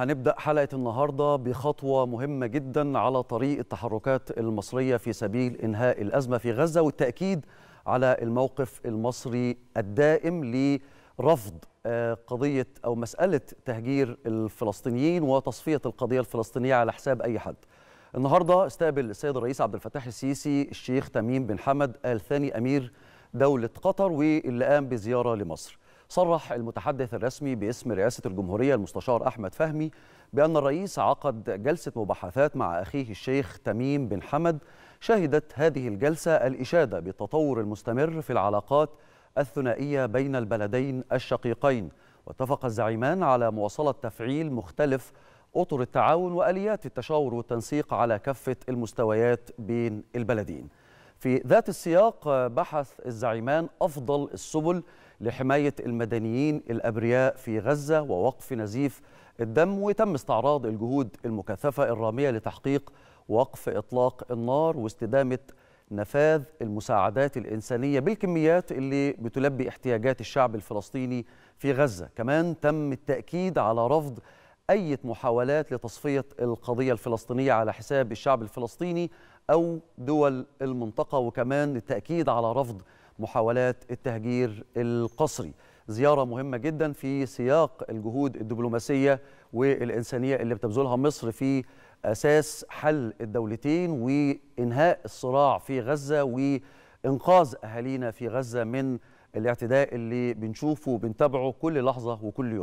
هنبدأ حلقة النهاردة بخطوة مهمة جدا على طريق التحركات المصرية في سبيل إنهاء الأزمة في غزة والتأكيد على الموقف المصري الدائم لرفض آه، قضية أو مسألة تهجير الفلسطينيين وتصفية القضية الفلسطينية على حساب أي حد النهاردة استقبل السيد الرئيس عبد الفتاح السيسي الشيخ تميم بن حمد آل ثاني أمير دولة قطر واللي قام بزيارة لمصر صرح المتحدث الرسمي باسم رئاسة الجمهورية المستشار أحمد فهمي بأن الرئيس عقد جلسة مباحثات مع أخيه الشيخ تميم بن حمد شهدت هذه الجلسة الإشادة بالتطور المستمر في العلاقات الثنائية بين البلدين الشقيقين واتفق الزعيمان على مواصلة تفعيل مختلف أطر التعاون وآليات التشاور والتنسيق على كافة المستويات بين البلدين في ذات السياق آه، بحث الزعيمان أفضل السبل لحماية المدنيين الأبرياء في غزة ووقف نزيف الدم وتم استعراض الجهود المكثفة الرامية لتحقيق وقف إطلاق النار واستدامة نفاذ المساعدات الإنسانية بالكميات اللي بتلبي احتياجات الشعب الفلسطيني في غزة كمان تم التأكيد على رفض أي محاولات لتصفية القضية الفلسطينية على حساب الشعب الفلسطيني أو دول المنطقة وكمان التأكيد على رفض محاولات التهجير القسري زيارة مهمة جدا في سياق الجهود الدبلوماسية والإنسانية اللي بتبذلها مصر في أساس حل الدولتين وإنهاء الصراع في غزة وإنقاذ أهالينا في غزة من الاعتداء اللي بنشوفه وبنتابعه كل لحظة وكل يوم